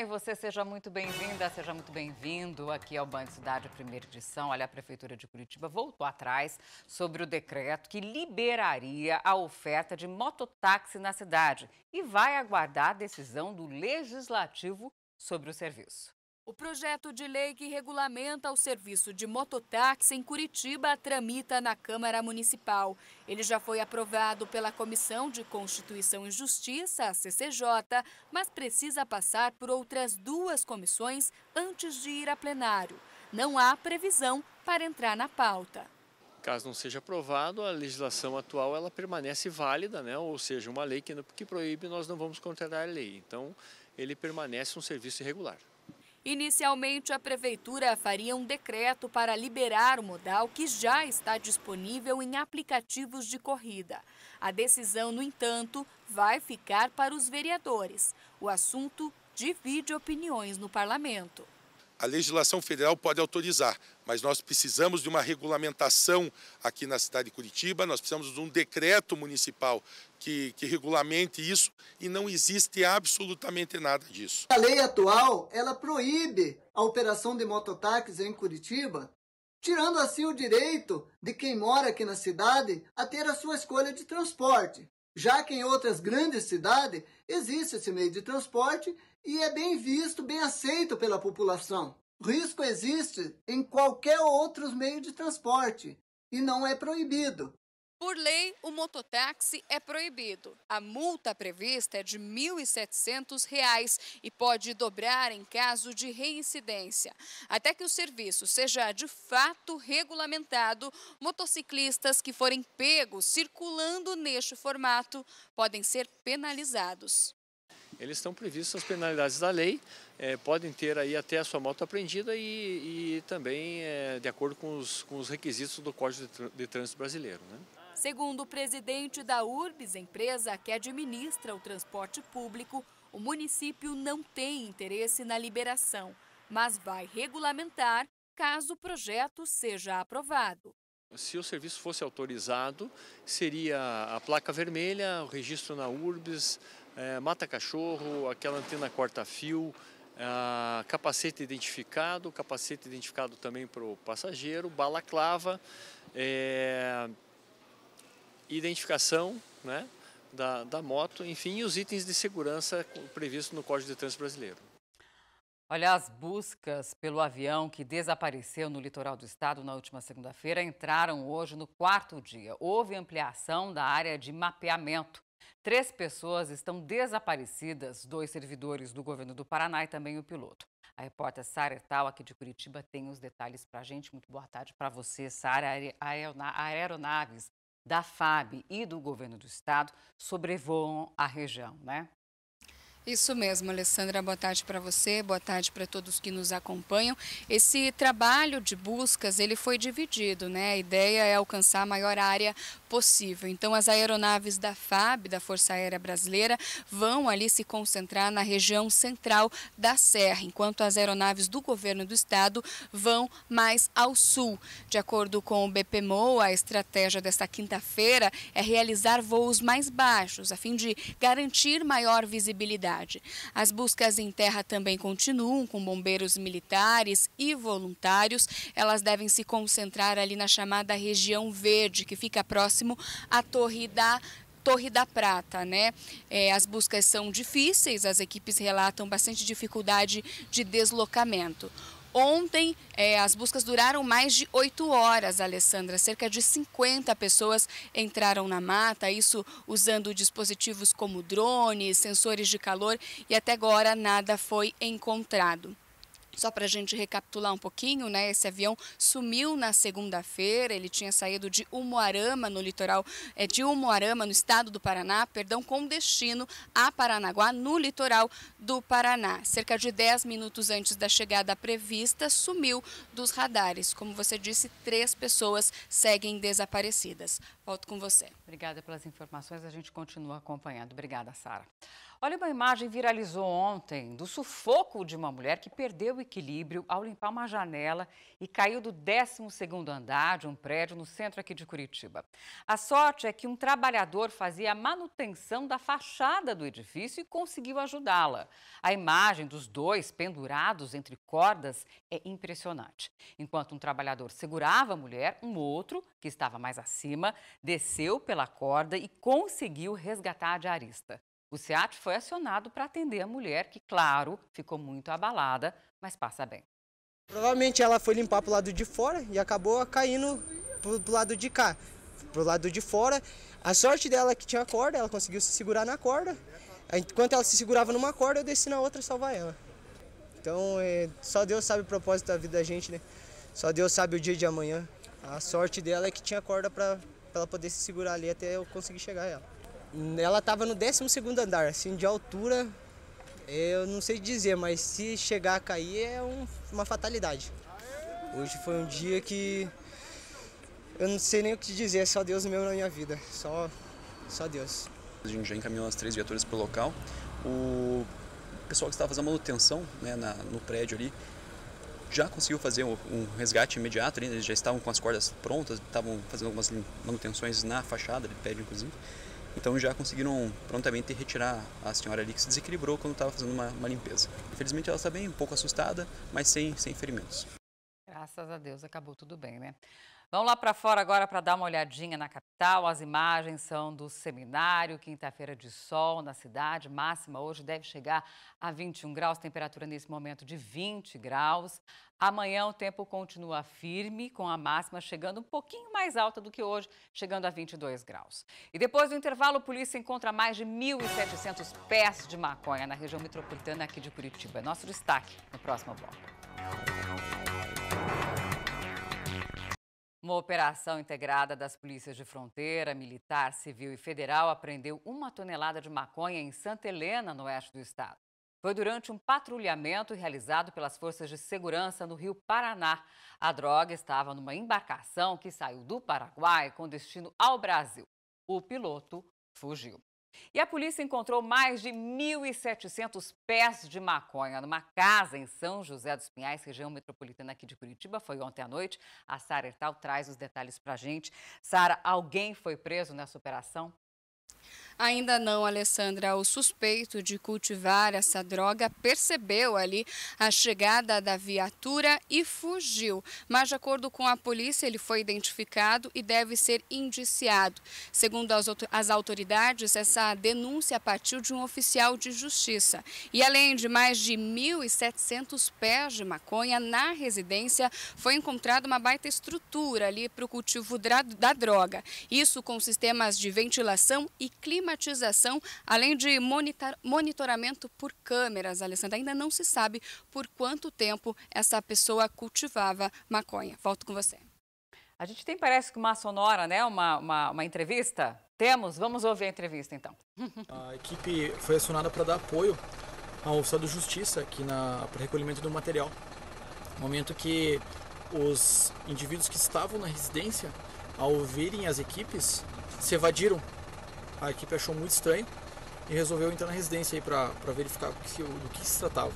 E você seja muito bem-vinda, seja muito bem-vindo aqui ao Bando de Cidade, primeira edição. Olha, a Prefeitura de Curitiba voltou atrás sobre o decreto que liberaria a oferta de mototáxi na cidade e vai aguardar a decisão do Legislativo sobre o serviço. O projeto de lei que regulamenta o serviço de mototáxi em Curitiba tramita na Câmara Municipal. Ele já foi aprovado pela Comissão de Constituição e Justiça, a CCJ, mas precisa passar por outras duas comissões antes de ir a plenário. Não há previsão para entrar na pauta. Caso não seja aprovado, a legislação atual ela permanece válida, né? ou seja, uma lei que, proíbe, nós não vamos contrariar a lei. Então, ele permanece um serviço irregular. Inicialmente, a Prefeitura faria um decreto para liberar o modal que já está disponível em aplicativos de corrida. A decisão, no entanto, vai ficar para os vereadores. O assunto divide opiniões no parlamento. A legislação federal pode autorizar, mas nós precisamos de uma regulamentação aqui na cidade de Curitiba, nós precisamos de um decreto municipal que, que, regulamente isso e não existe absolutamente nada disso. A lei atual ela proíbe a operação de mototáxis em Curitiba, tirando assim o direito de quem mora aqui na cidade a ter a sua escolha de transporte, já que em outras grandes cidades existe esse meio de transporte e é bem visto, bem aceito pela população. Risco existe em qualquer outro meio de transporte e não é proibido. Por lei, o mototáxi é proibido. A multa prevista é de R$ 1.700 e pode dobrar em caso de reincidência. Até que o serviço seja de fato regulamentado, motociclistas que forem pegos circulando neste formato podem ser penalizados. Eles estão previstos as penalidades da lei, é, podem ter aí até a sua moto apreendida e, e também é, de acordo com os, com os requisitos do Código de Trânsito Brasileiro. Né? Segundo o presidente da URBS, empresa que administra o transporte público, o município não tem interesse na liberação, mas vai regulamentar caso o projeto seja aprovado. Se o serviço fosse autorizado, seria a placa vermelha, o registro na URBS, é, mata-cachorro, aquela antena corta-fio, é, capacete identificado, capacete identificado também para o passageiro, balaclava, é, identificação né, da, da moto, enfim, e os itens de segurança previstos no Código de Trânsito Brasileiro. Olha, as buscas pelo avião que desapareceu no litoral do estado na última segunda-feira entraram hoje no quarto dia. Houve ampliação da área de mapeamento. Três pessoas estão desaparecidas, dois servidores do governo do Paraná e também o piloto. A repórter Sara Etal, aqui de Curitiba, tem os detalhes para a gente. Muito boa tarde para você, Sara. Aeronaves da FAB e do governo do estado sobrevoam a região, né? Isso mesmo, Alessandra, boa tarde para você, boa tarde para todos que nos acompanham. Esse trabalho de buscas, ele foi dividido, né? A ideia é alcançar a maior área possível. Então, as aeronaves da FAB, da Força Aérea Brasileira, vão ali se concentrar na região central da Serra, enquanto as aeronaves do governo do estado vão mais ao sul. De acordo com o BPMO, a estratégia desta quinta-feira é realizar voos mais baixos, a fim de garantir maior visibilidade cidade. As buscas em terra também continuam com bombeiros militares e voluntários. Elas devem se concentrar ali na chamada região verde, que fica próximo à Torre da Torre da Prata, né? É, as buscas são difíceis, as equipes relatam bastante dificuldade de deslocamento. Ontem, eh, as buscas duraram mais de oito horas, Alessandra. Cerca de 50 pessoas entraram na mata, isso usando dispositivos como drones, sensores de calor e até agora nada foi encontrado. Só para a gente recapitular um pouquinho, né? Esse avião sumiu na segunda-feira, ele tinha saído de Umuarama, no litoral é, de Umuarama, no estado do Paraná, perdão, com destino a Paranaguá, no litoral do Paraná. Cerca de 10 minutos antes da chegada prevista, sumiu dos radares. Como você disse, três pessoas seguem desaparecidas. Volto com você. Obrigada pelas informações, a gente continua acompanhando. Obrigada, Sara. Olha, uma imagem viralizou ontem do sufoco de uma mulher que perdeu o equilíbrio ao limpar uma janela e caiu do 12º andar de um prédio no centro aqui de Curitiba. A sorte é que um trabalhador fazia a manutenção da fachada do edifício e conseguiu ajudá-la. A imagem dos dois pendurados entre cordas é impressionante. Enquanto um trabalhador segurava a mulher, um outro, que estava mais acima, desceu pela corda e conseguiu resgatar a diarista. O SEAT foi acionado para atender a mulher, que, claro, ficou muito abalada, mas passa bem. Provavelmente ela foi limpar para o lado de fora e acabou caindo para o lado de cá, para o lado de fora. A sorte dela é que tinha corda, ela conseguiu se segurar na corda. Enquanto ela se segurava numa corda, eu desci na outra salvar ela. Então, é, só Deus sabe o propósito da vida da gente, né? Só Deus sabe o dia de amanhã. A sorte dela é que tinha corda para ela poder se segurar ali até eu conseguir chegar a ela. Ela estava no 12 andar, assim, de altura, eu não sei dizer, mas se chegar a cair é um, uma fatalidade. Hoje foi um dia que eu não sei nem o que te dizer, é só Deus mesmo na minha vida, só, só Deus. A gente já encaminhou as três viaturas para o local. O pessoal que estava fazendo manutenção né, na, no prédio ali já conseguiu fazer um, um resgate imediato, ali, né? eles já estavam com as cordas prontas, estavam fazendo algumas manutenções na fachada do prédio, inclusive. Então já conseguiram prontamente retirar a senhora ali que se desequilibrou quando estava fazendo uma, uma limpeza. Infelizmente ela está bem, um pouco assustada, mas sem, sem ferimentos. Graças a Deus acabou tudo bem, né? Vamos lá para fora agora para dar uma olhadinha na capital. As imagens são do seminário, quinta-feira de sol na cidade. Máxima hoje deve chegar a 21 graus, temperatura nesse momento de 20 graus. Amanhã o tempo continua firme, com a máxima chegando um pouquinho mais alta do que hoje, chegando a 22 graus. E depois do intervalo, a polícia encontra mais de 1.700 pés de maconha na região metropolitana aqui de Curitiba. É nosso destaque no próximo bloco. Uma operação integrada das polícias de fronteira, militar, civil e federal apreendeu uma tonelada de maconha em Santa Helena, no oeste do estado. Foi durante um patrulhamento realizado pelas forças de segurança no Rio Paraná. A droga estava numa embarcação que saiu do Paraguai com destino ao Brasil. O piloto fugiu. E a polícia encontrou mais de 1.700 pés de maconha numa casa em São José dos Pinhais, região metropolitana aqui de Curitiba. Foi ontem à noite. A Sara Hertal traz os detalhes para gente. Sara, alguém foi preso nessa operação? Ainda não, Alessandra, o suspeito de cultivar essa droga percebeu ali a chegada da viatura e fugiu. Mas, de acordo com a polícia, ele foi identificado e deve ser indiciado. Segundo as autoridades, essa denúncia partiu de um oficial de justiça. E além de mais de 1.700 pés de maconha na residência, foi encontrada uma baita estrutura ali para o cultivo da droga. Isso com sistemas de ventilação e clima climatização, além de monitoramento por câmeras, Alessandra. Ainda não se sabe por quanto tempo essa pessoa cultivava maconha. Volto com você. A gente tem, parece que uma sonora, né? Uma, uma, uma, entrevista. Temos? Vamos ouvir a entrevista então. A equipe foi acionada para dar apoio ao Estado de Justiça aqui na, para recolhimento do material. Momento que os indivíduos que estavam na residência, ao ouvirem as equipes, se evadiram a equipe achou muito estranho e resolveu entrar na residência aí para verificar que, do que se tratava.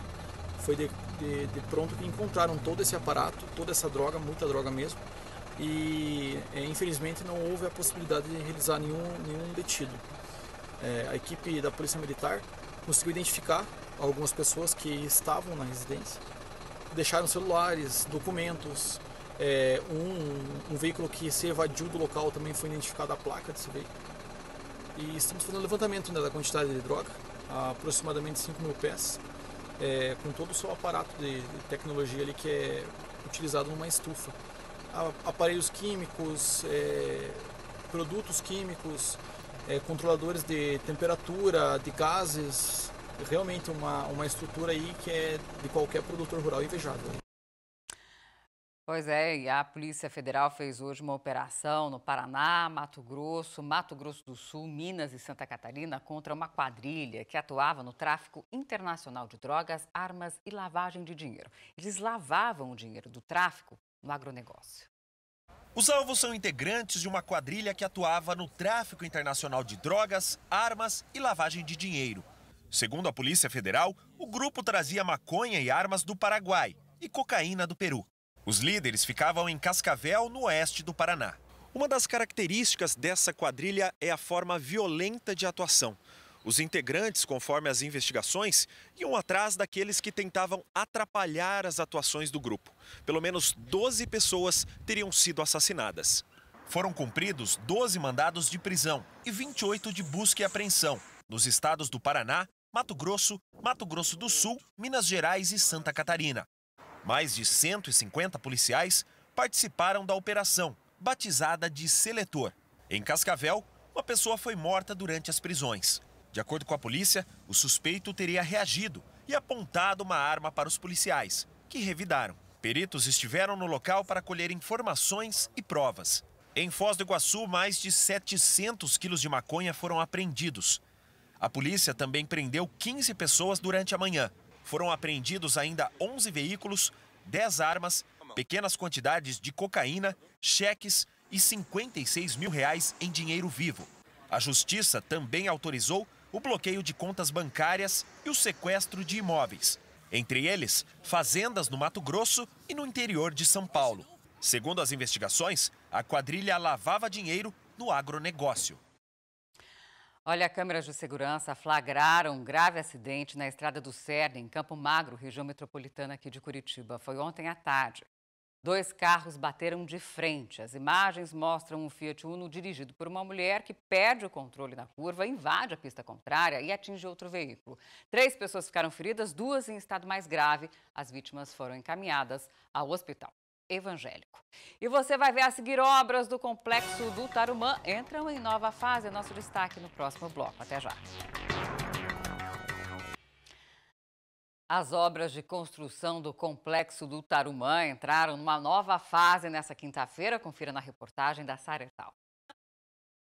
Foi de, de, de, pronto que encontraram todo esse aparato, toda essa droga, muita droga mesmo, e é, infelizmente não houve a possibilidade de realizar nenhum, nenhum detido. É, a equipe da Polícia Militar conseguiu identificar algumas pessoas que estavam na residência, deixaram celulares, documentos, é, um, um veículo que se evadiu do local também foi identificado a placa desse veículo. E estamos fazendo levantamento né, da quantidade de droga, aproximadamente 5 mil pés, é, com todo o seu aparato de, de, tecnologia ali que é utilizado numa estufa. aparelhos químicos, é, produtos químicos, é, controladores de temperatura, de gases, realmente uma, uma estrutura aí que é de qualquer produtor rural invejável. Pois é, e a Polícia Federal fez hoje uma operação no Paraná, Mato Grosso, Mato Grosso do Sul, Minas e Santa Catarina contra uma quadrilha que atuava no tráfico internacional de drogas, armas e lavagem de dinheiro. Eles lavavam o dinheiro do tráfico no agronegócio. Os alvos são integrantes de uma quadrilha que atuava no tráfico internacional de drogas, armas e lavagem de dinheiro. Segundo a Polícia Federal, o grupo trazia maconha e armas do Paraguai e cocaína do Peru. Os líderes ficavam em Cascavel, no oeste do Paraná. Uma das características dessa quadrilha é a forma violenta de atuação. Os integrantes, conforme as investigações, iam atrás daqueles que tentavam atrapalhar as atuações do grupo. Pelo menos 12 pessoas teriam sido assassinadas. Foram cumpridos 12 mandados de prisão e 28 de busca e apreensão nos estados do Paraná, Mato Grosso, Mato Grosso do Sul, Minas Gerais e Santa Catarina. Mais de 150 policiais participaram da operação, batizada de Seletor. Em Cascavel, uma pessoa foi morta durante as prisões. De acordo com a polícia, o suspeito teria reagido e apontado uma arma para os policiais, que revidaram. Peritos estiveram no local para colher informações e provas. Em Foz do Iguaçu, mais de 700 quilos de maconha foram apreendidos. A polícia também prendeu 15 pessoas durante a manhã. Foram apreendidos ainda 11 veículos, 10 armas, pequenas quantidades de cocaína, cheques e 56 mil reais em dinheiro vivo. A Justiça também autorizou o bloqueio de contas bancárias e o sequestro de imóveis, entre eles fazendas no Mato Grosso e no interior de São Paulo. Segundo as investigações, a quadrilha lavava dinheiro no agronegócio. Olha, câmeras de segurança flagraram um grave acidente na estrada do Cerne, em Campo Magro, região metropolitana aqui de Curitiba. Foi ontem à tarde. Dois carros bateram de frente. As imagens mostram um Fiat Uno dirigido por uma mulher que perde o controle na curva, invade a pista contrária e atinge outro veículo. Três pessoas ficaram feridas, duas em estado mais grave. As vítimas foram encaminhadas ao hospital evangélico. E você vai ver a seguir obras do complexo do Tarumã entram em nova fase. É nosso destaque no próximo bloco. Até já. As obras de construção do complexo do Tarumã entraram numa nova fase nessa quinta-feira. Confira na reportagem da Saretal.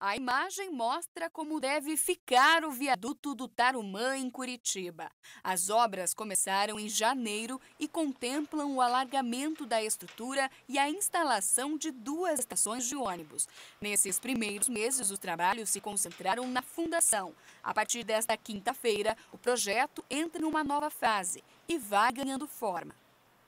A imagem mostra como deve ficar o viaduto do Tarumã, em Curitiba. As obras começaram em janeiro e contemplam o alargamento da estrutura e a instalação de duas estações de ônibus. Nesses primeiros meses, os trabalhos se concentraram na fundação. A partir desta quinta-feira, o projeto entra numa nova fase e vai ganhando forma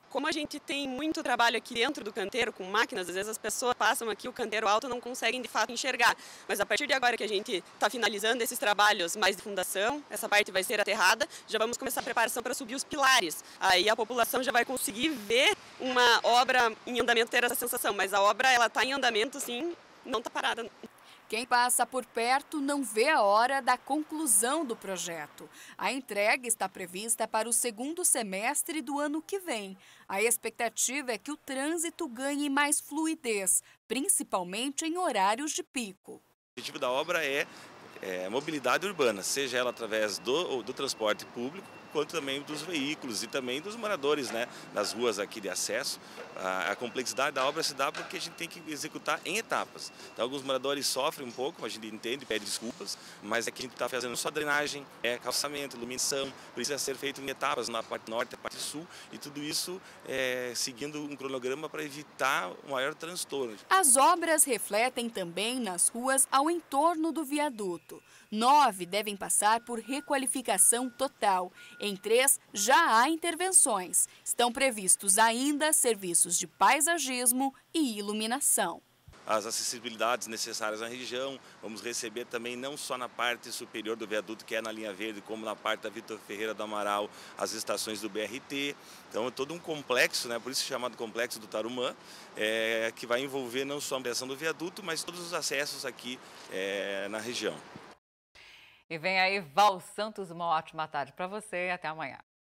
como a gente tem muito trabalho aqui dentro do canteiro com máquinas, às vezes as pessoas passam aqui o canteiro alto não conseguem de fato enxergar. Mas a partir de agora que a gente está finalizando esses trabalhos mais de fundação, essa parte vai ser aterrada, já vamos começar a preparação para subir os pilares. Aí a população já vai conseguir ver uma obra em andamento, ter essa sensação. Mas a obra ela está em andamento, sim, não está parada. Quem passa por perto não vê a hora da conclusão do projeto. A entrega está prevista para o segundo semestre do ano que vem. A expectativa é que o trânsito ganhe mais fluidez, principalmente em horários de pico. O objetivo da obra é, é mobilidade urbana, seja ela através do, do transporte público, quanto também dos veículos e também dos moradores né, nas ruas aqui de acesso. A, a complexidade da obra se dá porque a gente tem que executar em etapas. Então, alguns moradores sofrem um pouco, a gente entende, pede desculpas, mas é que a gente está fazendo só drenagem, é calçamento, iluminação, precisa ser feito em etapas na parte norte, na parte sul, e tudo isso é, seguindo um cronograma para evitar o maior transtorno. As obras refletem também nas ruas ao entorno do viaduto. Nove devem passar por requalificação total, em três, já há intervenções. Estão previstos ainda serviços de paisagismo e iluminação as acessibilidades necessárias na região. Vamos receber também não só na parte superior do viaduto, que é na linha verde, como na parte da Vitor Ferreira do Amaral, as estações do BRT. Então é todo um complexo, né, por isso chamado complexo do Tarumã, é, que vai envolver não só a ampliação do viaduto, mas todos os acessos aqui é, na região. E vem aí Val Santos, uma ótima tarde para você e até amanhã.